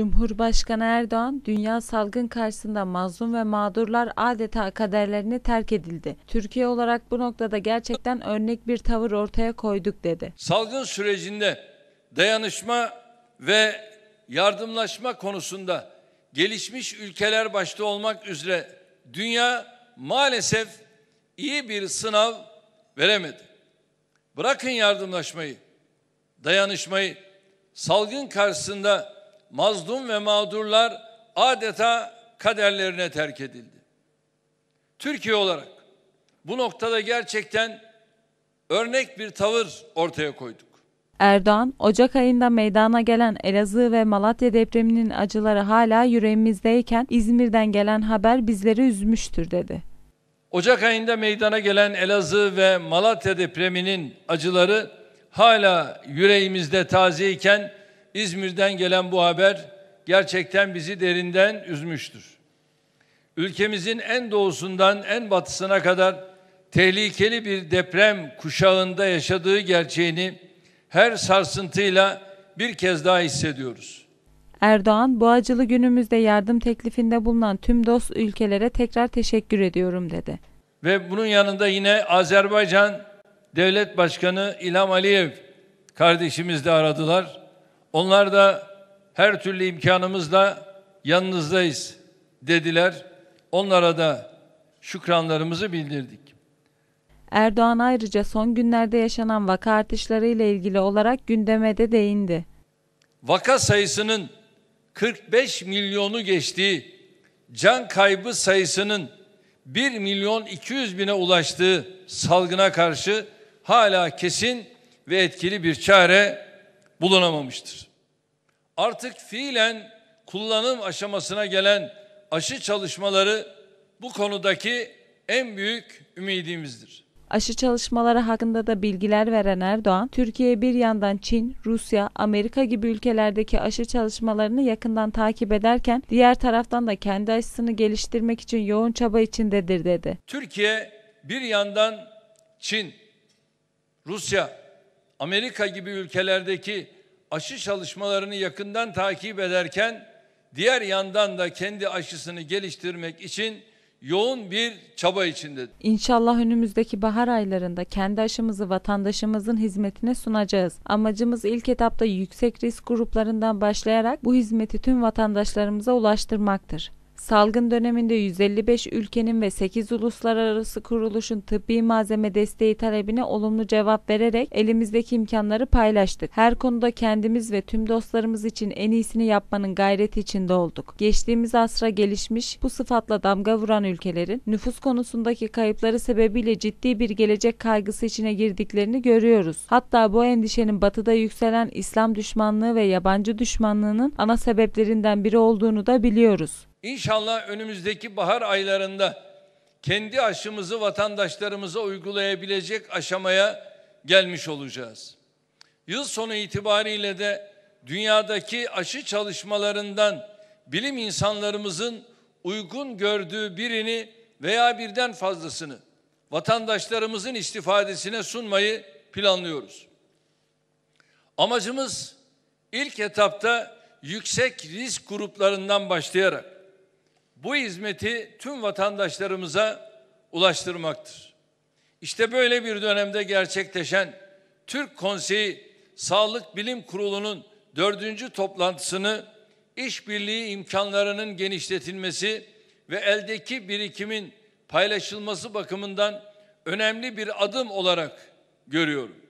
Cumhurbaşkanı Erdoğan, dünya salgın karşısında mazlum ve mağdurlar adeta kaderlerini terk edildi. Türkiye olarak bu noktada gerçekten örnek bir tavır ortaya koyduk dedi. Salgın sürecinde dayanışma ve yardımlaşma konusunda gelişmiş ülkeler başta olmak üzere dünya maalesef iyi bir sınav veremedi. Bırakın yardımlaşmayı, dayanışmayı, salgın karşısında mazlum ve mağdurlar adeta kaderlerine terk edildi. Türkiye olarak bu noktada gerçekten örnek bir tavır ortaya koyduk. Erdoğan, Ocak ayında meydana gelen Elazığ ve Malatya depreminin acıları hala yüreğimizdeyken İzmir'den gelen haber bizleri üzmüştür dedi. Ocak ayında meydana gelen Elazığ ve Malatya depreminin acıları hala yüreğimizde tazeyken İzmir'den gelen bu haber gerçekten bizi derinden üzmüştür. Ülkemizin en doğusundan en batısına kadar tehlikeli bir deprem kuşağında yaşadığı gerçeğini her sarsıntıyla bir kez daha hissediyoruz. Erdoğan, bu acılı günümüzde yardım teklifinde bulunan tüm dost ülkelere tekrar teşekkür ediyorum dedi. Ve bunun yanında yine Azerbaycan Devlet Başkanı İlham Aliyev kardeşimiz de aradılar. Onlar da her türlü imkanımızla yanınızdayız dediler. Onlara da şükranlarımızı bildirdik. Erdoğan ayrıca son günlerde yaşanan vaka ile ilgili olarak gündeme de değindi. Vaka sayısının 45 milyonu geçtiği, can kaybı sayısının 1 milyon 200 bine ulaştığı salgına karşı hala kesin ve etkili bir çare bulunamamıştır. Artık fiilen kullanım aşamasına gelen aşı çalışmaları bu konudaki en büyük ümidimizdir. Aşı çalışmaları hakkında da bilgiler veren Erdoğan, Türkiye bir yandan Çin, Rusya, Amerika gibi ülkelerdeki aşı çalışmalarını yakından takip ederken diğer taraftan da kendi aşısını geliştirmek için yoğun çaba içindedir dedi. Türkiye bir yandan Çin, Rusya, Amerika gibi ülkelerdeki aşı çalışmalarını yakından takip ederken diğer yandan da kendi aşısını geliştirmek için yoğun bir çaba içinde. İnşallah önümüzdeki bahar aylarında kendi aşımızı vatandaşımızın hizmetine sunacağız. Amacımız ilk etapta yüksek risk gruplarından başlayarak bu hizmeti tüm vatandaşlarımıza ulaştırmaktır. Salgın döneminde 155 ülkenin ve 8 uluslararası kuruluşun tıbbi malzeme desteği talebine olumlu cevap vererek elimizdeki imkanları paylaştık. Her konuda kendimiz ve tüm dostlarımız için en iyisini yapmanın gayreti içinde olduk. Geçtiğimiz asra gelişmiş, bu sıfatla damga vuran ülkelerin nüfus konusundaki kayıpları sebebiyle ciddi bir gelecek kaygısı içine girdiklerini görüyoruz. Hatta bu endişenin batıda yükselen İslam düşmanlığı ve yabancı düşmanlığının ana sebeplerinden biri olduğunu da biliyoruz. İnşallah önümüzdeki bahar aylarında kendi aşımızı vatandaşlarımıza uygulayabilecek aşamaya gelmiş olacağız. Yıl sonu itibariyle de dünyadaki aşı çalışmalarından bilim insanlarımızın uygun gördüğü birini veya birden fazlasını vatandaşlarımızın istifadesine sunmayı planlıyoruz. Amacımız ilk etapta yüksek risk gruplarından başlayarak bu hizmeti tüm vatandaşlarımıza ulaştırmaktır. İşte böyle bir dönemde gerçekleşen Türk Konseyi Sağlık Bilim Kurulu'nun dördüncü toplantısını işbirliği imkanlarının genişletilmesi ve eldeki birikimin paylaşılması bakımından önemli bir adım olarak görüyorum.